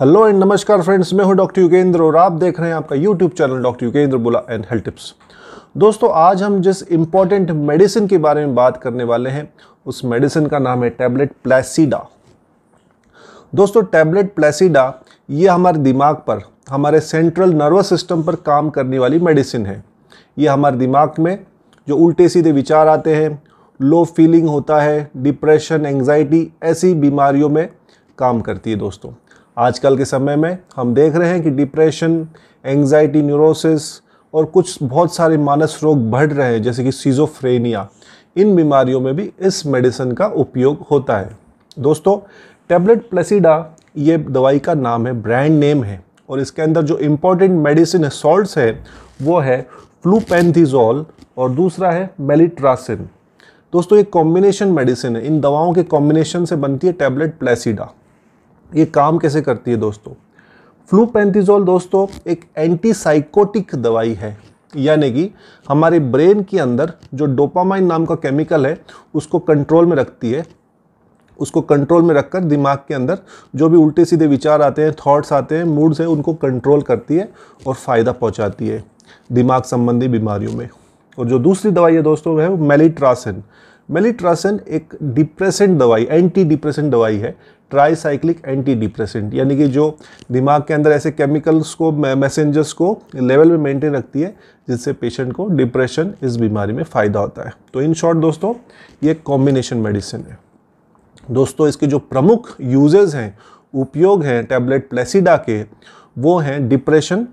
hello and नमस्कार friends मैं हूं डॉक्टर युगेंद्र और आप देख रहे हैं आपका यूट्यूब चैनल डॉक्टर युगेंद्र बोला एंड हेल्थ टिप्स दोस्तों आज हम जिस इम्पॉर्टेंट मेडिसिन के बारे में बात करने वाले हैं उस मेडिसिन का नाम है टैबलेट प्लेसिडा दोस्तों टैबलेट प्लेसिडा ये हमारे दिमाग पर हमारे सेंट्रल नर्वस सिस्टम पर काम करने वाली मेडिसिन है ये हमारे दिमाग में जो उल्टे सीधे विचार आते हैं लो फीलिंग होता है डिप्रेशन एंग्जाइटी ऐसी बीमारियों में काम करती है दोस्तों आजकल के समय में हम देख रहे हैं कि डिप्रेशन एंग्जाइटी न्यूरोसिस और कुछ बहुत सारे मानस रोग बढ़ रहे हैं जैसे कि सीजोफ्रेनिया इन बीमारियों में भी इस मेडिसिन का उपयोग होता है दोस्तों टैबलेट प्लेसिडा ये दवाई का नाम है ब्रांड नेम है और इसके अंदर जो इम्पोर्टेंट मेडिसिन है सॉल्ट है वो है फ्लूपेंथिजोल और दूसरा है मेलिट्रासिन दोस्तों ये कॉम्बिनेशन मेडिसिन है इन दवाओं के कॉम्बिनेशन से बनती है टैबलेट प्लेसिडा ये काम कैसे करती है दोस्तों फ्लूपेंथिजोल दोस्तों एक एंटीसाइकोटिक दवाई है यानी कि हमारे ब्रेन के अंदर जो डोपामाइन नाम का केमिकल है उसको कंट्रोल में रखती है उसको कंट्रोल में रखकर दिमाग के अंदर जो भी उल्टे सीधे विचार आते हैं थॉट्स आते हैं मूड्स हैं उनको कंट्रोल करती है और फ़ायदा पहुंचाती है दिमाग संबंधी बीमारियों में और जो दूसरी दवाई है दोस्तों वह है मेलीट्रासन मेलीट्रासन एक डिप्रेसेंट दवाई एंटी डिप्रेसेंट दवाई है ट्राईसाइक्लिक एंटी डिप्रेसेंट यानी कि जो दिमाग के अंदर ऐसे केमिकल्स को मैसेंजर्स को लेवल में मेंटेन रखती है जिससे पेशेंट को डिप्रेशन इस बीमारी में फ़ायदा होता है तो इन शॉर्ट दोस्तों ये कॉम्बिनेशन मेडिसिन है दोस्तों इसके जो प्रमुख यूजेज हैं उपयोग हैं टैबलेट प्लेसिडा के वो हैं डिप्रेशन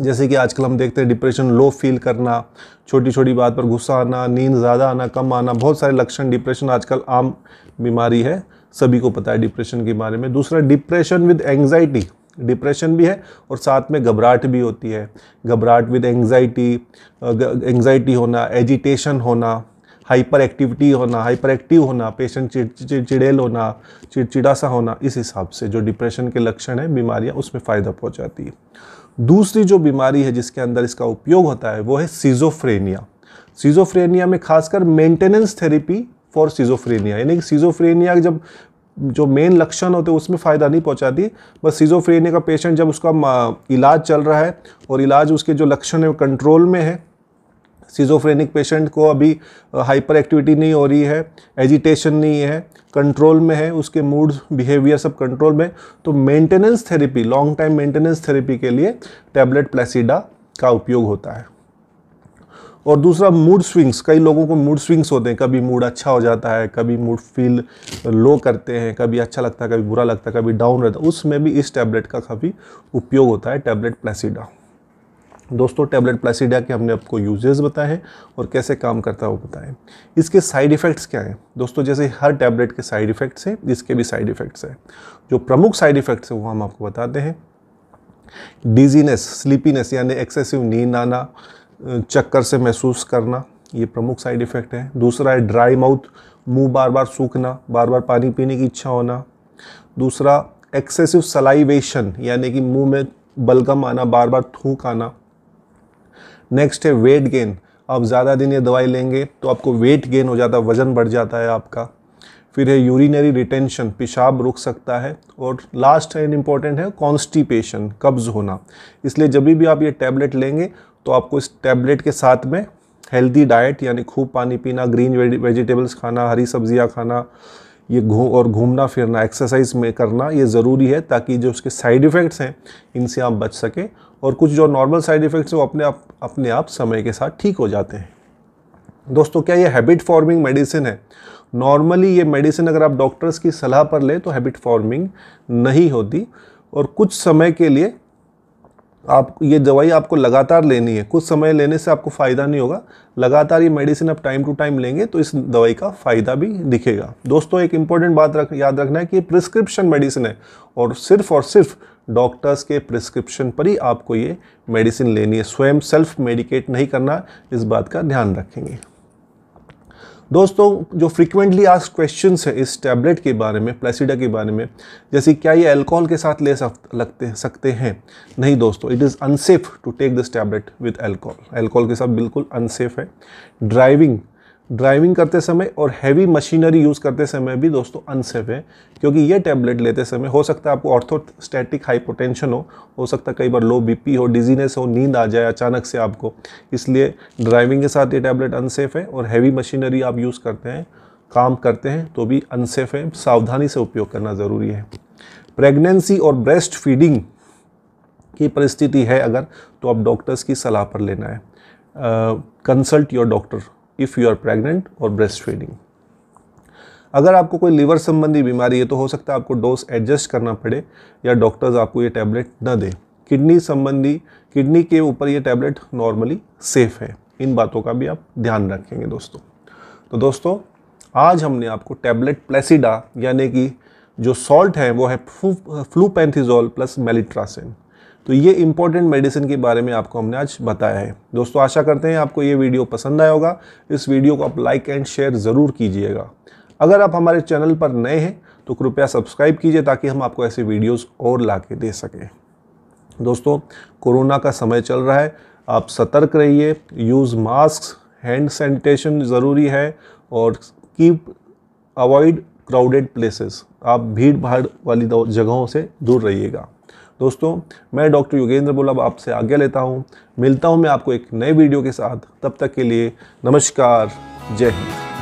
जैसे कि आजकल हम देखते हैं डिप्रेशन लो फील करना छोटी छोटी बात पर गुस्सा आना नींद ज़्यादा आना कम आना बहुत सारे लक्षण डिप्रेशन आजकल आम बीमारी है सभी को पता है डिप्रेशन के बारे में दूसरा डिप्रेशन विद एंगजाइटी डिप्रेशन भी है और साथ में घबराहट भी होती है घबराहट विद एंगजाइटी एंग्जाइटी होना एजिटेशन होना हाइपर एक्टिविटी होना हाइपर एक्टिव होना पेशेंट चिड़चिड़ेल होना चिड़चिड़ा सा होना इस हिसाब से जो डिप्रेशन के लक्षण हैं बीमारियाँ उसमें फ़ायदा पहुँचाती है दूसरी जो बीमारी है जिसके अंदर इसका उपयोग होता है वो है सीजोफ्रेनिया सीजोफ्रेनिया में खासकर मेंटेनेंस थेरेपी फॉर सीजोफ्रेनिया यानी कि सीजोफ्रेनिया जब जो मेन लक्षण होते हैं उसमें फ़ायदा नहीं पहुंचाती बस सीजोफ्रेनिया का पेशेंट जब उसका इलाज चल रहा है और इलाज उसके जो लक्षण है कंट्रोल में है सीजोफ्रेनिक पेशेंट को अभी हाइपर एक्टिविटी नहीं हो रही है एजिटेशन नहीं है कंट्रोल में है उसके मूड बिहेवियर सब कंट्रोल में तो maintenance therapy long time maintenance therapy के लिए टैबलेट प्लेसिडा का उपयोग होता है और दूसरा मूड स्विंग्स कई लोगों को मूड स्विंग्स होते हैं कभी मूड अच्छा हो जाता है कभी मूड फील लो करते हैं कभी अच्छा लगता है कभी बुरा लगता है कभी डाउन रहता है उसमें भी इस टैबलेट का काफ़ी उपयोग होता है टैबलेट प्लेसिडा दोस्तों टैबलेट प्लासीडा के हमने आपको यूजेज बताए हैं और कैसे काम करता है वो बताएं इसके साइड इफ़ेक्ट्स क्या हैं दोस्तों जैसे हर टैबलेट के साइड इफ़ेक्ट्स हैं इसके भी साइड इफ़ेक्ट्स हैं जो प्रमुख साइड इफ़ेक्ट्स हैं वो हम आपको बताते हैं डिजीनेस स्लीपीनेस यानी एक्सेसिव नींद आना चक्कर से महसूस करना ये प्रमुख साइड इफ़ेक्ट है दूसरा है ड्राई माउथ मुंह बार बार सूखना बार बार पानी पीने की इच्छा होना दूसरा एक्सेसिव सलाइवेशन यानी कि मुंह में बलगम आना बार बार थूक आना नेक्स्ट है वेट गेन आप ज़्यादा दिन ये दवाई लेंगे तो आपको वेट गेन हो जाता है वज़न बढ़ जाता है आपका फिर है यूरिनरी रिटेंशन पेशाब रुक सकता है और लास्ट एंड इम्पॉर्टेंट है कॉन्स्टिपेशन कब्ज़ होना इसलिए जब भी आप ये टैबलेट लेंगे तो आपको इस टैबलेट के साथ में हेल्दी डाइट यानी खूब पानी पीना ग्रीन वेजिटेबल्स खाना हरी सब्जियां खाना ये घूम और घूमना फिरना एक्सरसाइज में करना ये ज़रूरी है ताकि जो उसके साइड इफ़ेक्ट्स हैं इनसे आप बच सकें और कुछ जो नॉर्मल साइड इफ़ेक्ट्स हैं वो अपने आप अपने आप समय के साथ ठीक हो जाते हैं दोस्तों क्या ये हैबिट फॉर्मिंग मेडिसिन है नॉर्मली ये मेडिसिन अगर आप डॉक्टर्स की सलाह पर लें तो हैबिट फॉर्मिंग नहीं होती और कुछ समय के लिए आप ये दवाई आपको लगातार लेनी है कुछ समय लेने से आपको फ़ायदा नहीं होगा लगातार ये मेडिसिन आप टाइम टू टाइम लेंगे तो इस दवाई का फ़ायदा भी दिखेगा दोस्तों एक इम्पॉर्टेंट बात रख याद रखना है कि प्रिस्क्रिप्शन मेडिसिन है और सिर्फ और सिर्फ डॉक्टर्स के प्रिस्क्रिप्शन पर ही आपको ये मेडिसिन लेनी है स्वयं सेल्फ मेडिकेट नहीं करना इस बात का ध्यान रखेंगे दोस्तों जो फ्रिक्वेंटली आज क्वेश्चन है इस टैबलेट के बारे में प्लेसिडा के बारे में जैसे क्या ये अल्कोहल के साथ ले लगते सकते हैं नहीं दोस्तों it is unsafe to take this tablet with alcohol alcohol के साथ बिल्कुल अनसेफ है ड्राइविंग ड्राइविंग करते समय और हैवी मशीनरी यूज़ करते समय भी दोस्तों अनसेफ है क्योंकि ये टैबलेट लेते समय हो सकता है आपको ऑर्थोस्टैटिक हाइपोटेंशन हो हो सकता है कई बार लो बीपी हो डिजीनेस हो नींद आ जाए अचानक से आपको इसलिए ड्राइविंग के साथ ये टैबलेट अनसेफ है और हैवी मशीनरी आप यूज़ करते हैं काम करते हैं तो भी अनसेफ है सावधानी से उपयोग करना ज़रूरी है प्रेगनेंसी और ब्रेस्ट फीडिंग की परिस्थिति है अगर तो आप डॉक्टर्स की सलाह पर लेना है consult your doctor if you are pregnant और ब्रेस्ट फीडिंग अगर आपको कोई लीवर संबंधी बीमारी है तो हो सकता है आपको डोज एडजस्ट करना पड़े या डॉक्टर्स आपको ये टैबलेट न दें किडनी संबंधी किडनी के ऊपर ये टैबलेट नॉर्मली सेफ़ है इन बातों का भी आप ध्यान रखेंगे दोस्तों तो दोस्तों आज हमने आपको टैबलेट प्लेसिडा यानी कि जो सॉल्ट है वो है फ्लू प्लस मेलिट्रासन तो ये इंपॉर्टेंट मेडिसिन के बारे में आपको हमने आज बताया है दोस्तों आशा करते हैं आपको ये वीडियो पसंद आया होगा इस वीडियो को आप लाइक एंड शेयर ज़रूर कीजिएगा अगर आप हमारे चैनल पर नए हैं तो कृपया सब्सक्राइब कीजिए ताकि हम आपको ऐसे वीडियोस और ला के दे सकें दोस्तों कोरोना का समय चल रहा है आप सतर्क रहिए यूज़ मास्क हैंड सैनिटेशन ज़रूरी है और कीप अवॉइड क्राउडेड प्लेसेस आप भीड़ भाड़ वाली जगहों से दूर रहिएगा दोस्तों मैं डॉक्टर योगेंद्र बोला आपसे आज्ञा लेता हूँ मिलता हूँ मैं आपको एक नए वीडियो के साथ तब तक के लिए नमस्कार जय हिंद